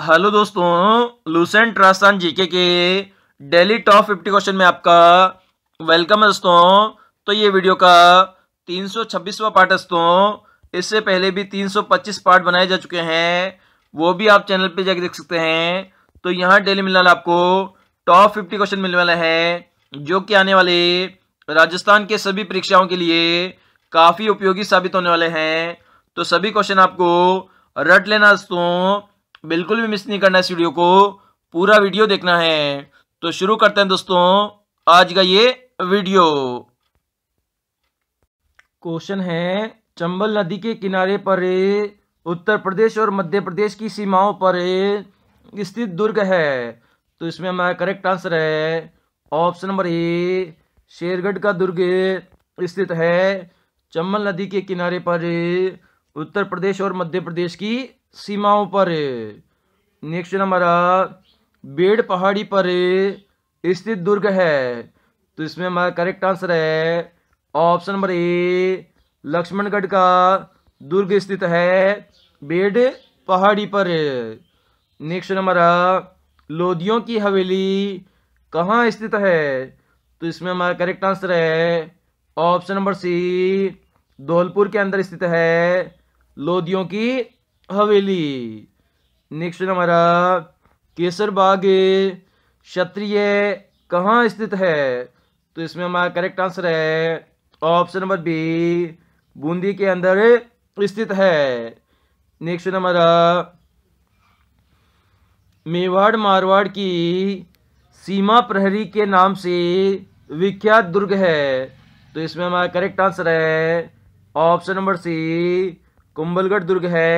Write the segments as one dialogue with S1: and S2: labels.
S1: hello दोस्तों Lucent Rajasthan GK के daily top fifty question में आपका वेलकम है दोस्तों तो ये वीडियो का तीन सौ छब्बीसवा पार्ट है दोस्तों इससे पहले भी तीन सौ पच्चीस पार्ट बनाए जा चुके हैं वो भी आप चैनल पे जाके देख सकते हैं तो यहाँ डेली मिलने वाला आपको टॉप फिफ्टी क्वेश्चन मिलने वाला है जो कि आने वाले राजस्थान के सभी परीक्षाओं के लिए काफ़ी उपयोगी साबित होने वाले हैं तो सभी क्वेश्चन आपको रट लेना दोस्तों बिल्कुल भी मिस नहीं करना इस वीडियो को पूरा वीडियो देखना है तो शुरू करते हैं दोस्तों आज का ये वीडियो क्वेश्चन है चंबल नदी के किनारे पर उत्तर प्रदेश और मध्य प्रदेश की सीमाओं पर स्थित दुर्ग है तो इसमें हमारा करेक्ट आंसर है ऑप्शन नंबर ए शेरगढ़ का दुर्ग स्थित है चंबल नदी के किनारे पर उत्तर प्रदेश और मध्य प्रदेश की सीमाओं पर नेक्स्ट नंबर बेड़ पहाड़ी पर स्थित दुर्ग है तो इसमें हमारा करेक्ट आंसर है ऑप्शन नंबर ए लक्ष्मणगढ़ का दुर्ग स्थित है बेड पहाड़ी पर नेक्स्ट नंबर लोधियों की हवेली कहाँ स्थित है तो इसमें हमारा करेक्ट आंसर है ऑप्शन नंबर सी धौलपुर के अंदर स्थित है लोधियों की हवेली नेक्स्ट हमारा बाग क्षत्रिय कहाँ स्थित है तो इसमें हमारा करेक्ट आंसर है ऑप्शन नंबर बी बूंदी के अंदर स्थित है नेक्स्ट हमारा मेवाड़ मारवाड़ की सीमा प्रहरी के नाम से विख्यात दुर्ग है तो इसमें हमारा करेक्ट आंसर है ऑप्शन नंबर सी कुंभलगढ़ दुर्ग है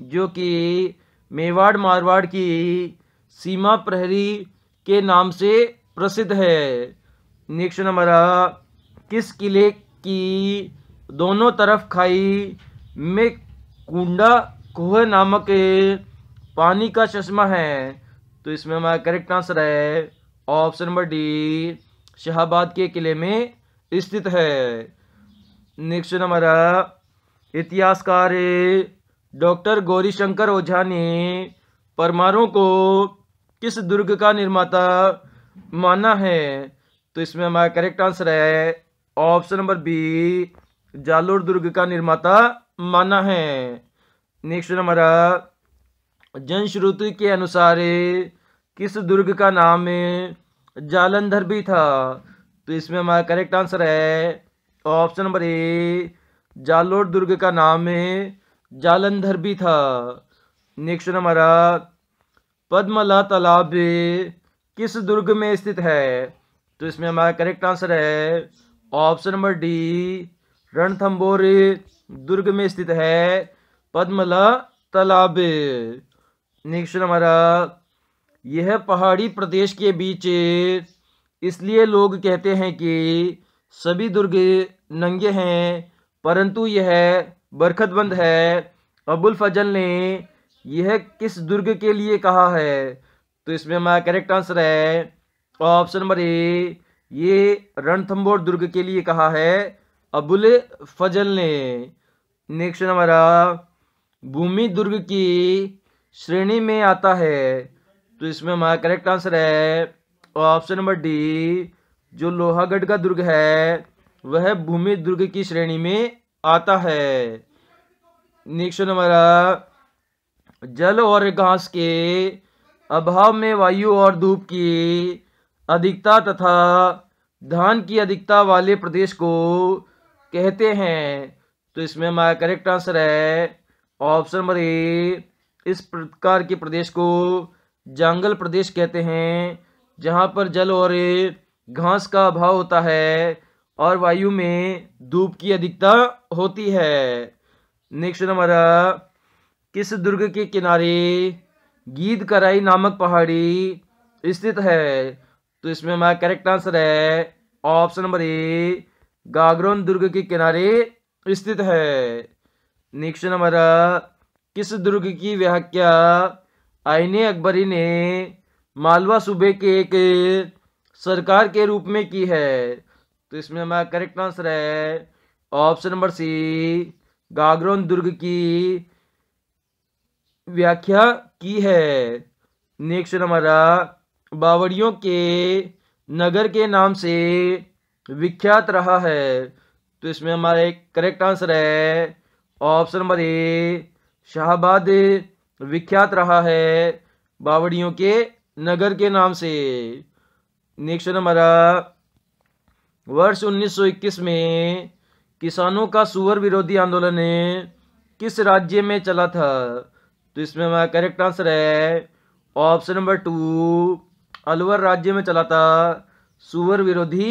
S1: जो कि मेवाड़ मारवाड़ की सीमा प्रहरी के नाम से प्रसिद्ध है नेक्स्ट नंबर किस किले की दोनों तरफ खाई में कुंडा कोह नामक पानी का चश्मा है तो इसमें हमारा करेक्ट आंसर है ऑप्शन नंबर डी शाहबाद के किले में स्थित है नेक्स्ट नंबर इतिहासकार डॉक्टर गौरीशंकर ओझा ने परमाणु को किस दुर्ग का निर्माता माना है तो इसमें हमारा करेक्ट आंसर है ऑप्शन नंबर बी जालोर दुर्ग का निर्माता माना है नेक्स्ट हमारा जनश्रुति के अनुसार किस दुर्ग का नाम जालंधर भी था तो इसमें हमारा करेक्ट आंसर है ऑप्शन नंबर ए जालोर दुर्ग का नाम है जालंधर भी था नेक्स्ट नंबर पद्मला तालाब किस दुर्ग में स्थित है तो इसमें हमारा करेक्ट आंसर है ऑप्शन नंबर डी रणथम्बोर दुर्ग में स्थित है पद्मला तालाब नेक्स्ट हमारा यह पहाड़ी प्रदेश के बीच इसलिए लोग कहते हैं कि सभी दुर्ग नंगे हैं परंतु यह बरखतबंद है अबुल फजल ने यह किस दुर्ग के लिए कहा है तो इसमें हमारा करेक्ट आंसर है ऑप्शन नंबर ए ये रणथम्बोर दुर्ग के लिए कहा है अबुल फजल ने नेक्स्ट हमारा भूमि दुर्ग की श्रेणी में आता है तो इसमें हमारा करेक्ट आंसर है ऑप्शन नंबर डी जो लोहागढ़ का दुर्ग है वह भूमि दुर्ग की श्रेणी में आता है नेक्स्ट नंबर जल और घास के अभाव में वायु और धूप की अधिकता तथा धान की अधिकता वाले प्रदेश को कहते हैं तो इसमें हमारा करेक्ट आंसर है ऑप्शन नंबर ए इस प्रकार के प्रदेश को जंगल प्रदेश कहते हैं जहाँ पर जल और घास का अभाव होता है और वायु में धूप की अधिकता होती है नेक्स्ट हमारा किस दुर्ग के किनारे गीत कराई नामक पहाड़ी स्थित है तो इसमें हमारा करेक्ट आंसर है ऑप्शन नंबर ए गागरोन दुर्ग के किनारे स्थित है नेक्स्ट हमारा किस दुर्ग की व्याख्या आईने अकबरी ने मालवा सूबे के एक सरकार के रूप में की है तो इसमें हमारा करेक्ट आंसर है ऑप्शन नंबर सी गागरोन दुर्ग की व्याख्या की है नेक्स्ट हमारा बावड़ियों के नगर के नाम से विख्यात रहा है तो इसमें हमारा एक करेक्ट आंसर है ऑप्शन नंबर ए शाहबाद विख्यात रहा है बावड़ियों के नगर के नाम से नेक्स्ट हमारा वर्ष 1921 में किसानों का सुअर विरोधी आंदोलन किस राज्य में चला था तो इसमें हमारा करेक्ट आंसर है ऑप्शन नंबर टू अलवर राज्य में चला था सुअर विरोधी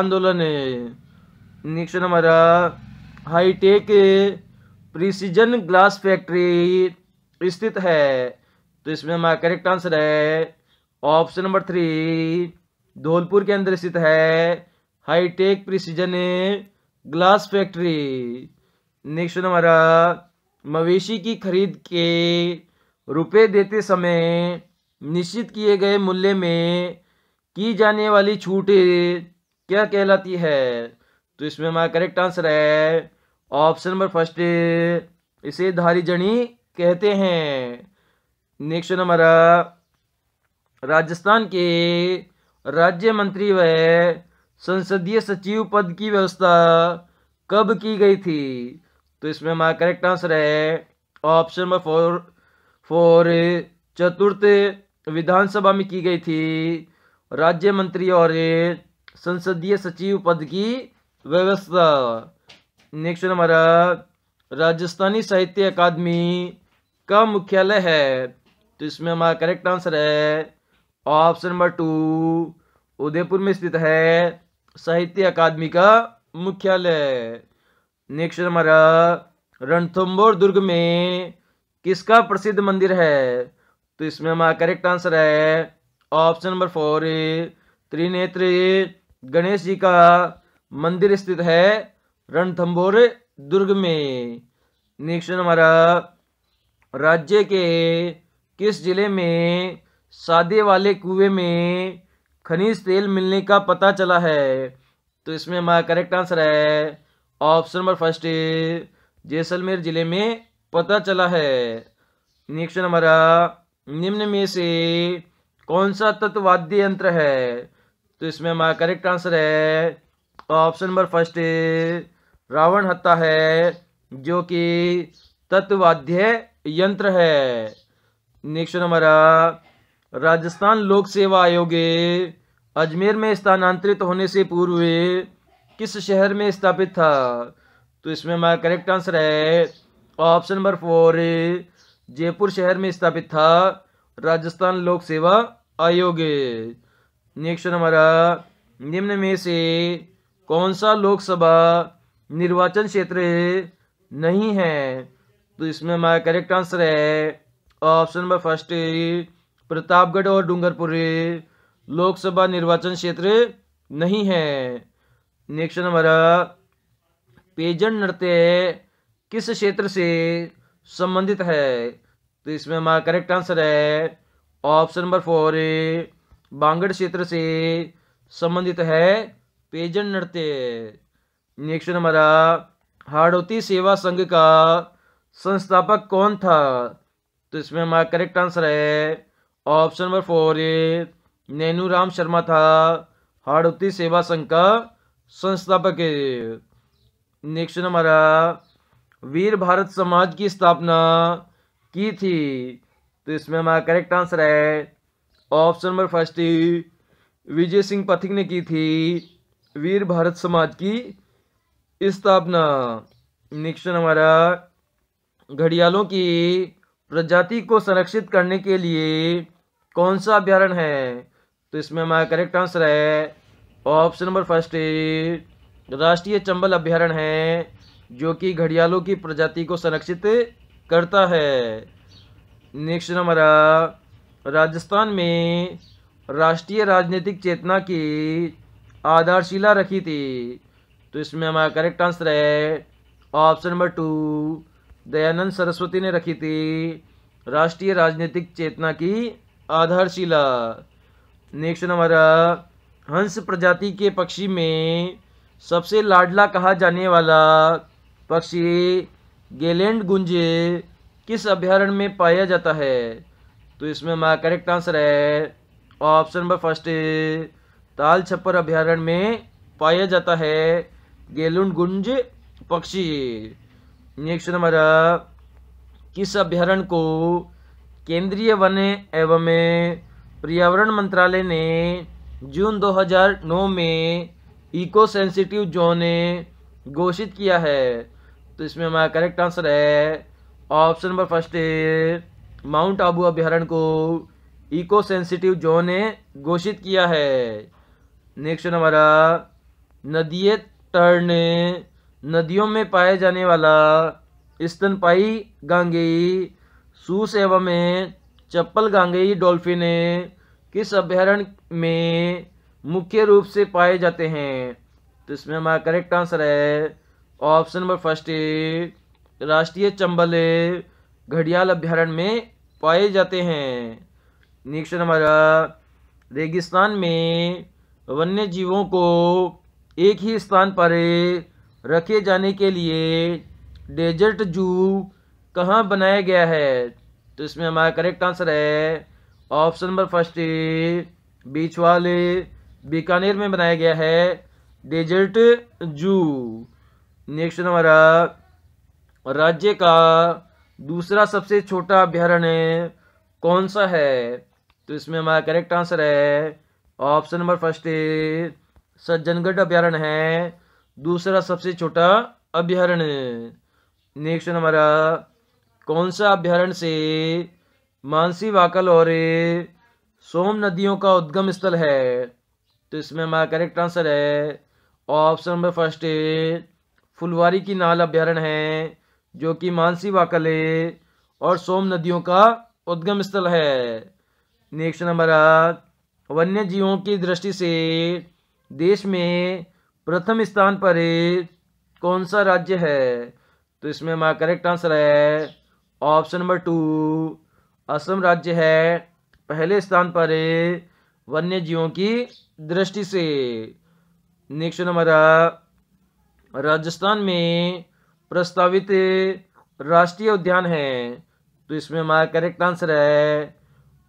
S1: आंदोलन नेक्स्ट हमारा हाईटेक प्रिसीजन ग्लास फैक्ट्री स्थित है तो इसमें हमारा करेक्ट आंसर है ऑप्शन नंबर थ्री धौलपुर के अंदर स्थित है hi-tech precision glass factory next हमारा मवेशी की खरीद के रुपए देते समय निश्चित किए गए मूल्य में की जाने वाली छूट क्या कहलाती है तो इसमें हमारा करेक्ट आंसर है ऑप्शन नंबर फर्स्ट इसे धारीजनी कहते हैं नेक्स्ट हमारा राजस्थान के राज्य मंत्री व संसदीय सचिव पद की व्यवस्था कब की गई थी तो इसमें हमारा करेक्ट आंसर है ऑप्शन नंबर फोर फोर चतुर्थ विधानसभा में की गई थी राज्य मंत्री और संसदीय सचिव पद की व्यवस्था नेक्स्ट हमारा राजस्थानी साहित्य अकादमी का मुख्यालय है तो इसमें हमारा करेक्ट आंसर है ऑप्शन नंबर टू उदयपुर में स्थित है साहित्य अकादमी का मुख्यालय नेक्स्ट हमारा रणथम्बोर दुर्ग में किसका प्रसिद्ध मंदिर है तो इसमें हमारा करेक्ट आंसर है option number four Trinetra Ganesh ji का मंदिर स्थित है रणथम्बोर दुर्ग में नेक्स्ट हमारा राज्य के किस जिले में शादी वाले कुएं में खनिज तेल मिलने का पता चला है तो इसमें हमारा करेक्ट आंसर है ऑप्शन नंबर फर्स्ट जैसलमेर जिले में पता चला है नेक्स्ट हमारा निम्न में से कौन सा तत्ववाद्य यंत्र है तो इसमें हमारा करेक्ट आंसर है option number first Ravanhatta है जो कि तत्ववाद्य यंत्र है नेक्स्ट हमारा राजस्थान लोक सेवा आयोग अजमेर में स्थानांतरित होने से पूर्व किस शहर में स्थापित था तो इसमें हमारा करेक्ट आंसर है ऑप्शन नंबर फोर जयपुर शहर में स्थापित था राजस्थान लोक सेवा आयोग नेक्स्ट हमारा निम्न में से कौन सा लोकसभा निर्वाचन क्षेत्र नहीं है तो इसमें हमारा करेक्ट आंसर है ऑप्शन नंबर फर्स्ट प्रतापगढ़ और डूंगरपुर लोकसभा निर्वाचन क्षेत्र नहीं है नेक्स्ट हमारा पेजन नृत्य किस क्षेत्र से संबंधित है तो इसमें हमारा करेक्ट आंसर है ऑप्शन नंबर फोर बांगड़ क्षेत्र से संबंधित है पेजन नृत्य नेक्स्ट हमारा हाड़ौती सेवा संघ का संस्थापक कौन था तो इसमें हमारा करेक्ट आंसर है option number four A Nainu Ram Sharma था हाड़ौती सेवा संघ का संस्थापक नेक्स्ट हमारा वीर भारत समाज की स्थापना की थी तो इसमें हमारा करेक्ट आंसर है option number first Vijay Singh Pathik ने की थी वीर भारत समाज की स्थापना नेक्स्ट हमारा घड़ियालों की प्रजाति को संरक्षित करने के लिए कौन सा अभ्यारण है तो इसमें हमारा करेक्ट आंसर है ऑप्शन नंबर फर्स्ट राष्ट्रीय चंबल अभ्यारण है जो कि घड़ियालों की प्रजाति को संरक्षित करता है नेक्स्ट हमारा राजस्थान में राष्ट्रीय राजनीतिक चेतना की आधारशिला रखी थी तो इसमें हमारा करेक्ट आंसर है option number two Dayanand Saraswati ने रखी थी राष्ट्रीय राजनीतिक चेतना की आधारशिला नेक्स्ट हमारा हंस प्रजाति के पक्षी में सबसे लाडला कहा जाने वाला पक्षी गेलेंड गुंजे किस अभ्यारण्य में पाया जाता है तो इसमें हमारा करेक्ट आंसर है option number first Tal Chhapar अभ्यारण्य में पाया जाता है गेलुंड गुंज पक्षी नेक्स्ट हमारा किस अभ्यारण्य को केंद्रीय वन एवं पर्यावरण मंत्रालय ने जून 2009 में इको सेंसिटिव जोन घोषित किया है तो इसमें हमारा करेक्ट आंसर है option number first mount Abu अभ्यारण को इको सेंसिटिव जोन घोषित किया है नेक्स्ट हमारा नदीय टर्न नदियों में पाया जाने वाला स्तनपाई गांगेई सुसेवा में चप्पल गांगेई डॉल्फिन किस अभ्यारण में मुख्य रूप से पाए जाते हैं तो इसमें हमारा करेक्ट आंसर है ऑप्शन नंबर फर्स्ट राष्ट्रीय चंबल घड़ियाल अभ्यारण्य में पाए जाते हैं नेक्स्ट हमारा रेगिस्तान में वन्य जीवों को एक ही स्थान पर रखे जाने के लिए डेजर्ट जू कहाँ बनाया गया है तो इसमें हमारा करेक्ट आंसर है ऑप्शन नंबर फर्स्ट बीच वाले बीकानेर में बनाया गया है डेजर्ट जू नेक्स्ट हमारा राज्य का दूसरा सबसे छोटा अभ्यारण्य कौन सा है तो इसमें हमारा करेक्ट आंसर है ऑप्शन नंबर फर्स्ट सज्जनगढ़ अभ्यारण्य है दूसरा सबसे छोटा अभ्यारण्य नेक्स्ट हमारा कौन सा अभ्यारण्य से मानसी वाकल और सोम नदियों का उद्गम स्थल है तो इसमें हमारा करेक्ट आंसर है ऑप्शन नंबर फर्स्ट फुलवारी की नाल अभ्यारण है जो कि मानसी वाकल और सोम नदियों का उद्गम स्थल है नेक्स्ट नंबर आठ वन्य जीवों की दृष्टि से देश में प्रथम स्थान पर कौन सा राज्य है तो इसमें हमारा करेक्ट आंसर है ऑप्शन नंबर टू असम राज्य है पहले स्थान पर वन्य जीवों की दृष्टि से नेक्स्ट हमारा राजस्थान में प्रस्तावित राष्ट्रीय उद्यान है तो इसमें हमारा करेक्ट आंसर है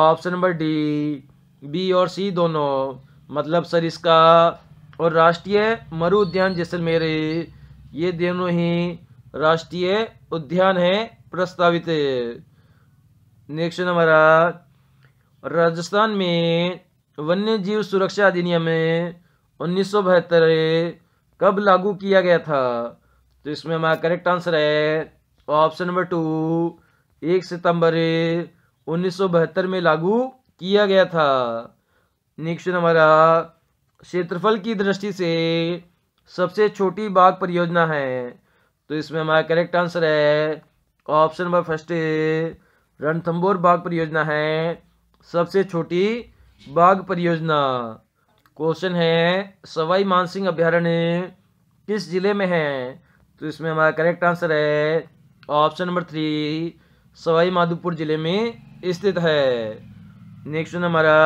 S1: ऑप्शन नंबर डी बी और सी दोनों मतलब सर इसका और राष्ट्रीय मरु उद्यान जैसलमेर ये दोनों ही राष्ट्रीय उद्यान है प्रस्तावित है नेक्स्ट नंबर राजस्थान में वन्य जीव सुरक्षा अधिनियम उन्नीस सौ बहत्तर कब लागू किया गया था तो इसमें हमारा करेक्ट आंसर है ऑप्शन नंबर टू एक सितंबर उन्नीस सौ बहत्तर में लागू किया गया था नेक्स्ट हमारा क्षेत्रफल की दृष्टि से सबसे छोटी बाघ परियोजना है तो इसमें हमारा करेक्ट आंसर है ऑप्शन नंबर फर्स्ट रणथंबोर बाघ परियोजना है सबसे छोटी बाघ परियोजना क्वेश्चन है सवाई मानसिंह अभ्यारण्य किस जिले में है तो इसमें हमारा करेक्ट आंसर है option number three Sawai Madhopur जिले में स्थित है नेक्स्ट हमारा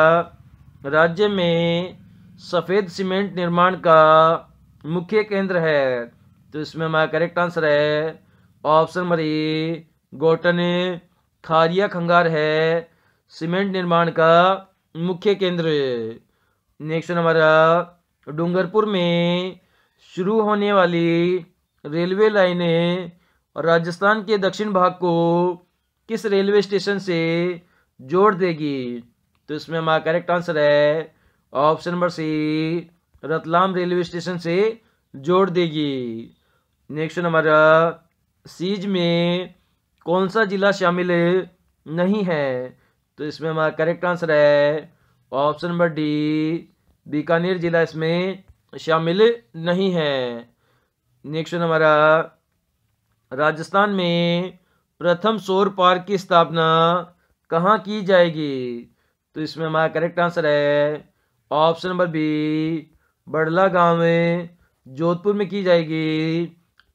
S1: राज्य में सफ़ेद सीमेंट निर्माण का मुख्य केंद्र है तो इसमें हमारा करेक्ट आंसर है option number A Gotan Khariya Khangar है सीमेंट निर्माण का मुख्य केंद्र नेक्स्ट हमारा डूंगरपुर में शुरू होने वाली रेलवे लाइनें राजस्थान के दक्षिण भाग को किस रेलवे स्टेशन से जोड़ देगी तो इसमें हमारा करेक्ट आंसर है option number C Ratlam railway station से जोड़ देगी नेक्स्ट हमारा सीज में कौन सा जिला शामिल नहीं है तो इसमें हमारा करेक्ट आंसर है ऑप्शन नंबर डी बीकानेर जिला इसमें शामिल नहीं है नेक्स्ट हमारा राजस्थान में प्रथम सौर पार्क की स्थापना कहाँ की जाएगी तो इसमें हमारा करेक्ट आंसर है ऑप्शन नंबर बी बड़ला गांव में जोधपुर में की जाएगी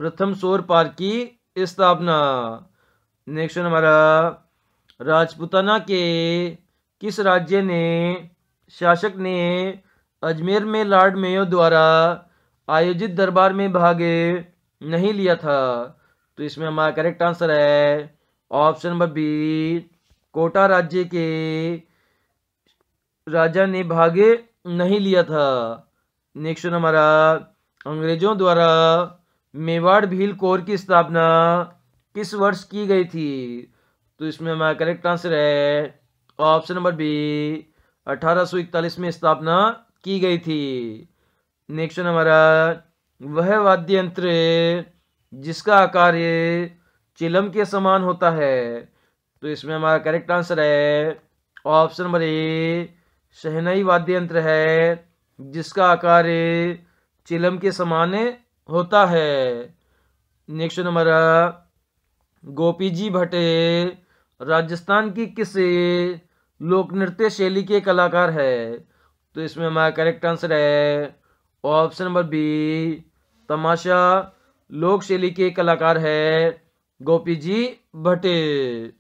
S1: प्रथम सौर पार्क की स्थापना नेक्स्ट हमारा राजपुताना के किस राज्य ने शासक ने अजमेर में लॉर्ड मेयो द्वारा आयोजित दरबार में भाग नहीं लिया था तो इसमें हमारा करेक्ट आंसर है ऑप्शन नंबर बी कोटा राज्य के राजा ने भाग नहीं लिया था नेक्स्ट हमारा अंग्रेजों द्वारा मेवाड़ भील कोर की स्थापना किस वर्ष की गई थी तो इसमें हमारा करेक्ट आंसर है ऑप्शन नंबर बी 1841 में स्थापना की गई थी नेक्स्ट हमारा वह वाद्य यंत्र जिसका आकार चिलम के समान होता है तो इसमें हमारा करेक्ट आंसर है ऑप्शन नंबर ए शहनाई वाद्य यंत्र है जिसका आकार चिलम के समान होता है नेक्स्ट नंबर गोपी जी भट्टे राजस्थान की किस लोक नृत्य शैली के कलाकार है तो इसमें हमारा करेक्ट आंसर है ऑप्शन नंबर बी तमाशा लोक शैली के कलाकार है गोपी जी भट्टे